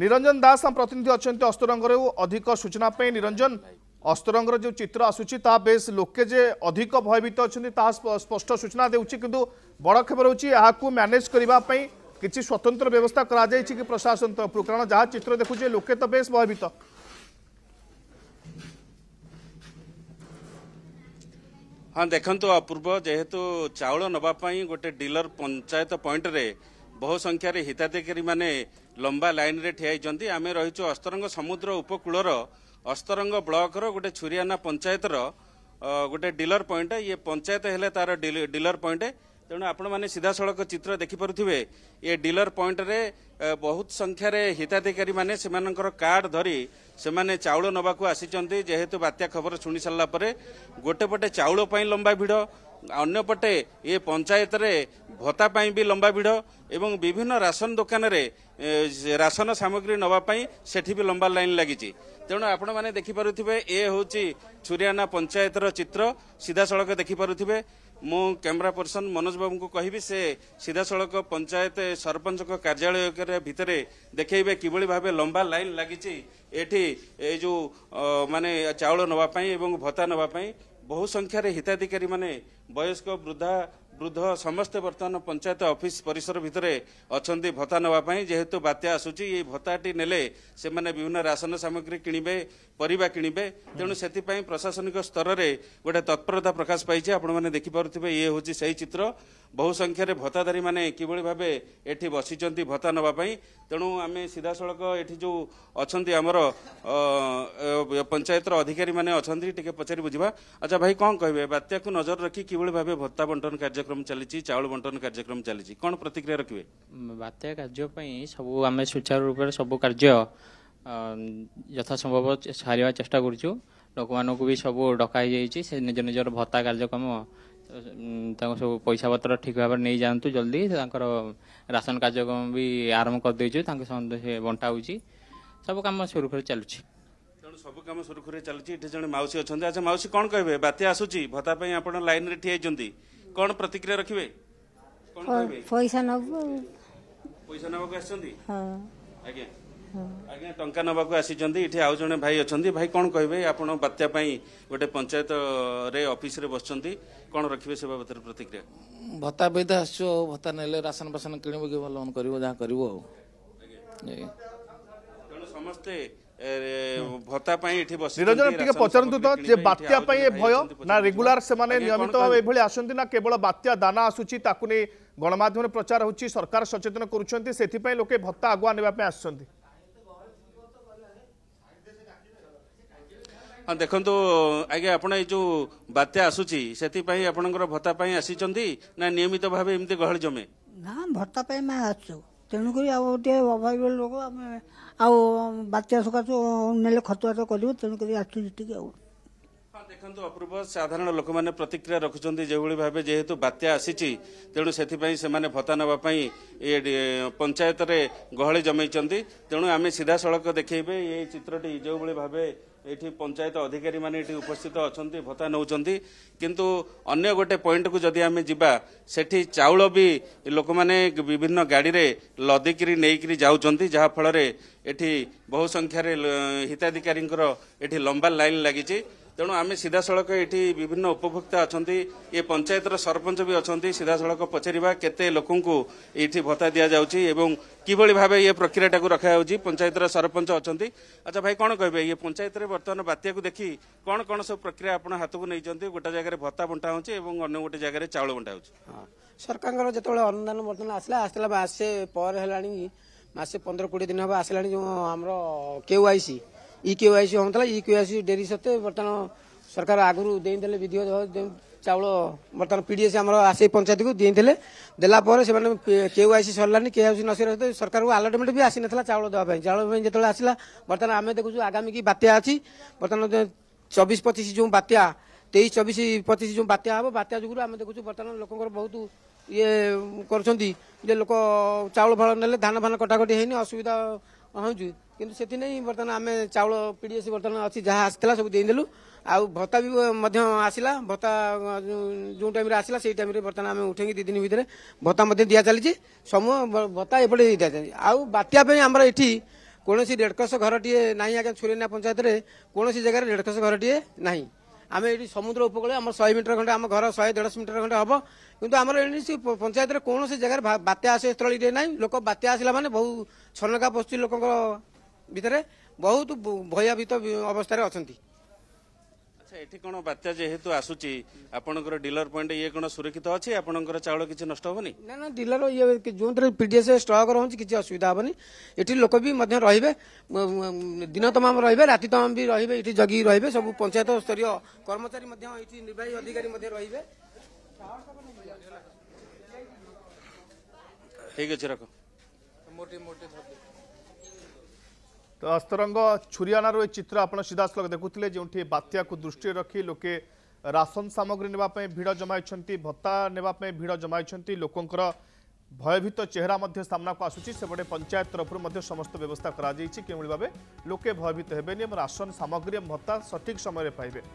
ନିରଞ୍ଜନ ଦାସ ଆମ ପ୍ରତିନିଧି ଅଛନ୍ତି ଅସ୍ତରଙ୍ଗରେ ଅଧିକ ସୂଚନା ପାଇଁ ନିରଞ୍ଜନ ଅସ୍ତରଙ୍ଗର ଯେଉଁ ଚିତ୍ର ଆସୁଛି ତାହା ବେଶ ଲୋକେ ଯେ ଅଧିକ ଭୟଭୀତ ଅଛନ୍ତି ତାହା ସ୍ପଷ୍ଟ ସୂଚନା ଦେଉଛି କିନ୍ତୁ ବଡ଼ ଖବର ହେଉଛି ଏହାକୁ ମ୍ୟାନେଜ୍ କରିବା ପାଇଁ କିଛି ସ୍ୱତନ୍ତ୍ର ବ୍ୟବସ୍ଥା କରାଯାଇଛି କି ପ୍ରଶାସନ ତରଫରୁ କାରଣ ଯାହା ଚିତ୍ର ଦେଖୁଛେ ଲୋକେ ତ ବେଶ ଭୟଭୀତ ହଁ ଦେଖନ୍ତୁ ଅପୂର୍ବ ଯେହେତୁ ଚାଉଳ ନେବା ପାଇଁ ଗୋଟେ ଡିଲର ପଞ୍ଚାୟତ ପଏଣ୍ଟରେ ବହୁ ସଂଖ୍ୟାରେ ହିତାଧିକାରୀମାନେ ଲମ୍ବା ଲାଇନ୍ରେ ଠିଆ ହୋଇଛନ୍ତି ଆମେ ରହିଛୁ ଅସ୍ତରଙ୍ଗ ସମୁଦ୍ର ଉପକୂଳର ଅସ୍ତରଙ୍ଗ ବ୍ଲକର ଗୋଟେ ଛୁରିଆନା ପଞ୍ଚାୟତର ଗୋଟେ ଡିଲର ପଏଣ୍ଟ ଇଏ ପଞ୍ଚାୟତ ହେଲେ ତାର ଡିଲର ପଏଣ୍ଟ ତେଣୁ ଆପଣମାନେ ସିଧାସଳଖ ଚିତ୍ର ଦେଖିପାରୁଥିବେ ଏ ଡିଲର ପଏଣ୍ଟରେ ବହୁତ ସଂଖ୍ୟାରେ ହିତାଧିକାରୀମାନେ ସେମାନଙ୍କର କାର୍ଡ଼ ଧରି ସେମାନେ ଚାଉଳ ନେବାକୁ ଆସିଛନ୍ତି ଯେହେତୁ ବାତ୍ୟା ଖବର ଶୁଣିସାରିଲା ପରେ ଗୋଟେ ପଟେ ଚାଉଳ ପାଇଁ ଲମ୍ବା ଭିଡ଼ ଅନ୍ୟପଟେ ଏ ପଞ୍ଚାୟତରେ ଭତ୍ତା ପାଇଁ ବି ଲମ୍ବା ଭିଡ଼ ଏବଂ ବିଭିନ୍ନ ରାସନ ଦୋକାନରେ ରାସନ ସାମଗ୍ରୀ ନେବା ପାଇଁ ସେଠି ବି ଲମ୍ବା ଲାଇନ୍ ଲାଗିଛି ତେଣୁ ଆପଣମାନେ ଦେଖିପାରୁଥିବେ ଏ ହେଉଛି ଛୁରିଆନା ପଞ୍ଚାୟତର ଚିତ୍ର ସିଧାସଳଖ ଦେଖିପାରୁଥିବେ ମୁଁ କ୍ୟାମେରା ପର୍ସନ ମନୋଜ ବାବୁଙ୍କୁ କହିବି ସେ ସିଧାସଳଖ ପଞ୍ଚାୟତ ସରପଞ୍ଚଙ୍କ କାର୍ଯ୍ୟାଳୟ ଭିତରେ ଦେଖେଇବେ କିଭଳି ଭାବେ ଲମ୍ବା ଲାଇନ୍ ଲାଗିଛି ଏଠି ଏଇ ଯେଉଁ ମାନେ ଚାଉଳ ନେବା ପାଇଁ ଏବଂ ଭତ୍ତା ନେବା ପାଇଁ बहुसङ्ख्यार हिताधिक वयस्क वृद्धा वृद्ध समस्त बर्तमान पञ्चायत अफिस परिसरभित्र अन्स भत्ता नै जेहेतु बात्या आसु यही भत्ताटी ने विभिन्न राशन सामग्री रासन समाग्री कि तपाईँ प्रशासनिक स्तर स्तरले गटे तत्परता प्रकाश पाएँ आउने देखिपाउँदै चित्र ବହୁ ସଂଖ୍ୟାରେ ଭତ୍ତାଧାରୀମାନେ କିଭଳି ଭାବେ ଏଠି ବସିଛନ୍ତି ଭତ୍ତା ନେବା ପାଇଁ ତେଣୁ ଆମେ ସିଧାସଳଖ ଏଠି ଯେଉଁ ଅଛନ୍ତି ଆମର ପଞ୍ଚାୟତର ଅଧିକାରୀମାନେ ଅଛନ୍ତି ଟିକେ ପଚାରି ବୁଝିବା ଆଚ୍ଛା ଭାଇ କ'ଣ କହିବେ ବାତ୍ୟାକୁ ନଜର ରଖି କିଭଳି ଭାବେ ଭତ୍ତା ବଣ୍ଟନ କାର୍ଯ୍ୟକ୍ରମ ଚାଲିଛି ଚାଉଳ ବଣ୍ଟନ କାର୍ଯ୍ୟକ୍ରମ ଚାଲିଛି କ'ଣ ପ୍ରତିକ୍ରିୟା ରଖିବେ ବାତ୍ୟା କାର୍ଯ୍ୟ ପାଇଁ ସବୁ ଆମେ ସୁଚାରୁ ରୂପରେ ସବୁ କାର୍ଯ୍ୟ ଯଥାସମ୍ଭବ ସାରିବା ଚେଷ୍ଟା କରୁଛୁ ଲୋକମାନଙ୍କୁ ବି ସବୁ ଡକା ହେଇଯାଇଛି ସେ ନିଜ ନିଜର ଭତ୍ତା କାର୍ଯ୍ୟକ୍ରମ ତାଙ୍କୁ ସବୁ ପଇସାପତ୍ର ଠିକ୍ ଭାବରେ ନେଇଯାଆନ୍ତୁ ଜଲ୍ଦି ତାଙ୍କର ରାସନ କାର୍ଯ୍ୟକ୍ରମ ବି ଆରମ୍ଭ କରିଦେଇଛୁ ତାଙ୍କୁ ସମସ୍ତେ ବଣ୍ଟା ହେଉଛି ସବୁ କାମ ସୁରୁଖୁରୁରେ ଚାଲୁଛି ତେଣୁ ସବୁ କାମ ସୁରୁଖୁରୁରେ ଚାଲିଛି ଏଠି ଜଣେ ମାଉସୀ ଅଛନ୍ତି ଆଚ୍ଛା ମାଉସୀ କ'ଣ କହିବେ ବାତ୍ୟା ଆସୁଛି ଭତ୍ତା ପାଇଁ ଆପଣ ଲାଇନ୍ରେ ଠିଆ ହେଇଛନ୍ତି କ'ଣ ପ୍ରତିକ୍ରିୟା ରଖିବେ ପଇସା ନେବୁ ପଇସା ନେବାକୁ ଆସିଛନ୍ତି ଆଜ୍ଞା ଆଜ୍ଞା ଟଙ୍କା ନେବାକୁ ଆସିଛନ୍ତି ଏଠି ଆଉ ଜଣେ ଭାଇ ଅଛନ୍ତି ଭାଇ କଣ କହିବେ ଆପଣ ବାତ୍ୟା ପାଇଁ ଗୋଟେ ପଞ୍ଚାୟତରେ ଅଫିସରେ ବସିଛନ୍ତି କଣ ରଖିବେ ସେ ବାବଦରେ ପ୍ରତିକ୍ରିୟା ଭତ୍ତା ପାଇଁ ତ ଆସିଛୁ ଆଉ ଭତ୍ତା ନେଲେ ରାସନ ବାସନ କିଣିବ କି ଭଲ ଲୋନ୍ କରିବ ଯାହା କରିବ ଆଉ ତେଣୁ ସମସ୍ତେ ଭତ୍ତା ପାଇଁ ଏଠି ବସି ନିରଞ୍ଜନ ଟିକେ ପଚାରନ୍ତୁ ତ ଯେ ବାତ୍ୟା ପାଇଁ ଏ ଭୟ ନା ରେଗୁଲାର ସେମାନେ ନିୟମିତ ଭାବେ ଏଭଳି ଆସନ୍ତି ନା କେବଳ ବାତ୍ୟା ଦାନା ଆସୁଛି ତାକୁ ନେଇ ଗଣମାଧ୍ୟମରେ ପ୍ରଚାର ହେଉଛି ସରକାର ସଚେତନ କରୁଛନ୍ତି ସେଥିପାଇଁ ଲୋକେ ଭତ୍ତା ଆଗୁଆ ନେବା ପାଇଁ ଆସୁଛନ୍ତି ହଁ ଦେଖନ୍ତୁ ଆଜ୍ଞା ଆପଣ ଏଇ ଯେଉଁ ବାତ୍ୟା ଆସୁଛି ସେଥିପାଇଁ ଆପଣଙ୍କର ଭତ୍ତା ପାଇଁ ଆସିଛନ୍ତି ନା ନିୟମିତ ଭାବେ ଏମିତି ଗହଳି ଜମେ ନା ଭତ୍ତା ପାଇଁ ଆମେ ଆସୁଛୁ ତେଣୁକରି ଆଉ ଟିକେ ଅଭାବ ଲୋକ ଆମେ ଆଉ ବାତ୍ୟା ସକାଶୁ ନେଲେ ଖର୍ଚ୍ଚବାର୍ଚ୍ଚ କରିବୁ ତେଣୁକରି ଆସୁଛୁ ଟିକେ ଆଉ ଦେଖନ୍ତୁ ଅପୂର୍ବ ସାଧାରଣ ଲୋକମାନେ ପ୍ରତିକ୍ରିୟା ରଖୁଛନ୍ତି ଯେଉଁଭଳି ଭାବେ ଯେହେତୁ ବାତ୍ୟା ଆସିଛି ତେଣୁ ସେଥିପାଇଁ ସେମାନେ ଭତ୍ତା ନେବା ପାଇଁ ଏ ପଞ୍ଚାୟତରେ ଗହଳି ଜମେଇଛନ୍ତି ତେଣୁ ଆମେ ସିଧାସଳଖ ଦେଖେଇବେ ଏ ଚିତ୍ରଟି ଯେଉଁଭଳି ଭାବେ এইটি পঞ্চায়েত অধিকারী মানে এটি উপস্থিত অনেক ভত্তা নৌ কিন্তু অন্য গোটে কু যদি আমি যা সেটি চাউল বি লোক মানে বিভিন্ন গাড়িরে লদিকি নেইকি যাচ্ছেন যা ফলরে এটি বহু সংখ্যার হিতাধিকারী এটি লম্বা লাইন লাগিছে ତେଣୁ ଆମେ ସିଧାସଳଖ ଏଠି ବିଭିନ୍ନ ଉପଭୋକ୍ତା ଅଛନ୍ତି ଏ ପଞ୍ଚାୟତର ସରପଞ୍ଚ ବି ଅଛନ୍ତି ସିଧାସଳଖ ପଚାରିବା କେତେ ଲୋକଙ୍କୁ ଏଇଠି ଭତ୍ତା ଦିଆଯାଉଛି ଏବଂ କିଭଳି ଭାବେ ଇଏ ପ୍ରକ୍ରିୟାଟାକୁ ରଖାଯାଉଛି ପଞ୍ଚାୟତର ସରପଞ୍ଚ ଅଛନ୍ତି ଆଚ୍ଛା ଭାଇ କ'ଣ କହିବେ ଇଏ ପଞ୍ଚାୟତରେ ବର୍ତ୍ତମାନ ବାତ୍ୟାକୁ ଦେଖି କ'ଣ କ'ଣ ସବୁ ପ୍ରକ୍ରିୟା ଆପଣ ହାତକୁ ନେଇଛନ୍ତି ଗୋଟେ ଜାଗାରେ ଭତ୍ତା ବଣ୍ଟା ହେଉଛି ଏବଂ ଅନ୍ୟ ଗୋଟେ ଜାଗାରେ ଚାଉଳ ବଣ୍ଟା ହେଉଛି ସରକାରଙ୍କର ଯେତେବେଳେ ଅନୁଦାନ ବର୍ତ୍ତମାନ ଆସିଲା ଆସିଥିଲା ମାସେ ପରେ ହେଲାଣି ମାସେ ପନ୍ଦର କୋଡ଼ିଏ ଦିନ ହେବ ଆସିଲାଣି ଯେଉଁ ଆମର କେ ୱାଇସି ଇ କେ ୱାଇ ସି ହେଉଥିଲା ଇ କେ ୱାଇ ସି ଡେରି ସତ୍ତ୍ୱେ ବର୍ତ୍ତମାନ ସରକାର ଆଗରୁ ଦେଇଦେଲେ ବିଧିବଦ୍ଧ ଚାଉଳ ବର୍ତ୍ତମାନ ପିଡ଼ିଏସ୍ ଆମର ଆସେଇ ପଞ୍ଚାୟତକୁ ଦେଇଥିଲେ ଦେଲା ପରେ ସେମାନେ କେ ୱାଇ ସି ସରିଲାନି କେ ୱାଇ ସି ନସରିବା ସହିତ ସରକାରକୁ ଆଲଟମେଣ୍ଟ ବି ଆସିନଥିଲା ଚାଉଳ ଦେବା ପାଇଁ ଚାଉଳ ପାଇଁ ଯେତେବେଳେ ଆସିଲା ବର୍ତ୍ତମାନ ଆମେ ଦେଖୁଛୁ ଆଗାମୀ କି ବାତ୍ୟା ଅଛି ବର୍ତ୍ତମାନ ଚବିଶ ପଚିଶ ଯେଉଁ ବାତ୍ୟା ତେଇଶ ଚବିଶ ପଚିଶ ଯେଉଁ ବାତ୍ୟା ହେବ ବାତ୍ୟା ଯୋଗୁଁ ଆମେ ଦେଖୁଛୁ ବର୍ତ୍ତମାନ ଲୋକଙ୍କର ବହୁତ ଇଏ କରୁଛନ୍ତି ଯେ ଲୋକ ଚାଉଳ ଫଳ ନେଲେ ଧାନ ଫାନ କଟାକଟି ହେଇନି ଅସୁବିଧା ହେଉଛି କିନ୍ତୁ ସେଥିପାଇଁ ବର୍ତ୍ତମାନ ଆମେ ଚାଉଳ ପିଡ଼ିଏସ୍ ବର୍ତ୍ତମାନ ଅଛି ଯାହା ଆସିଥିଲା ସବୁ ଦେଇଦେଲୁ ଆଉ ଭତ୍ତା ବି ମଧ୍ୟ ଆସିଲା ଭତ୍ତା ଯେଉଁ ଟାଇମ୍ରେ ଆସିଲା ସେଇ ଟାଇମ୍ରେ ବର୍ତ୍ତମାନ ଆମେ ଉଠେଇକି ଦୁଇ ଦିନ ଭିତରେ ଭତ୍ତା ମଧ୍ୟ ଦିଆଚାଲିଛି ସମୂହ ଭତ୍ତା ଏପଟେ ଦିଆଚାଲିଛି ଆଉ ବାତ୍ୟା ପାଇଁ ଆମର ଏଠି କୌଣସି ରେଡ଼କ୍ରସ୍ ଘରଟିଏ ନାହିଁ ଆଜ୍ଞା ଛୁରେନା ପଞ୍ଚାୟତରେ କୌଣସି ଜାଗାରେ ରେଡ଼କ୍ରସ୍ ଘରଟିଏ ନାହିଁ ଆମେ ଏଠି ସମୁଦ୍ର ଉପକୂଳ ଆମର ଶହେ ମିଟର ଖଣ୍ଡେ ଆମ ଘର ଶହେ ଦେଢ଼ଶହ ମିଟର ଖଣ୍ଡେ ହେବ କିନ୍ତୁ ଆମର ଏଠି ପଞ୍ଚାୟତରେ କୌଣସି ଜାଗାରେ ବାତ୍ୟା ଆଶ୍ରୟସ୍ଥଳୀଟିଏ ନାହିଁ ଲୋକ ବାତ୍ୟା ଆସିଲା ମାନେ ବହୁ ଛନକା ପଶୁଛି ଲୋକଙ୍କର ভিতরে ବହୁତ ଭୟଭୀତ ଅବସ୍ଥାରେ ଅଛନ୍ତି ଆଚ୍ଛା ଏଠି କ'ଣ ବାତ୍ୟା ଯେହେତୁ ଆସୁଛି ଆପଣଙ୍କର ଡିଲର ପଏଣ୍ଟ ଇଏ କ'ଣ ସୁରକ୍ଷିତ ଅଛି ଆପଣଙ୍କର ଚାଉଳ କିଛି ନଷ୍ଟ ହେବନି ନା ନା ଡିଲର ଇଏ ଯେଉଁଥିରେ ପିଡିଏସ୍ ଷ୍ଟକ୍ ରହୁଛି କିଛି ଅସୁବିଧା ହେବନି ଏଠି ଲୋକ ବି ମଧ୍ୟ ରହିବେ ଦିନ ତମାମ ରହିବେ ରାତି ତମାମ ବି ରହିବେ ଏଠି ଜଗିକି ରହିବେ ସବୁ ପଞ୍ଚାୟତ ସ୍ତରୀୟ କର୍ମଚାରୀ ମଧ୍ୟ ଏଠି ନିର୍ବାହୀ ଅଧିକାରୀ ମଧ୍ୟ ରହିବେ ଠିକ୍ ଅଛି ରଖ ମୋଟି ମୋଟି ସ୍ତରଙ୍ଗ ଛୁରିଆନାରୁ ଏ ଚିତ୍ର ଆପଣ ସିଧାସଳଖ ଦେଖୁଥିଲେ ଯେଉଁଠି ବାତ୍ୟାକୁ ଦୃଷ୍ଟିରେ ରଖି ଲୋକେ ରାସନ ସାମଗ୍ରୀ ନେବା ପାଇଁ ଭିଡ଼ ଜମାଇଛନ୍ତି ଭତ୍ତା ନେବା ପାଇଁ ଭିଡ଼ ଜମାଇଛନ୍ତି ଲୋକଙ୍କର ভয়ভীত চেহারা মধ্যে সামনাকু আসুচি সেপটে পঞ্চায়েত তরফর মধ্যে সমস্ত ব্যবস্থা করা যাইছি কেউভাবে লোকে ভয়ভীত হবেনি এবং রাসন সামগ্রী এবং ভত্তা সঠিক সময়ে পাইবে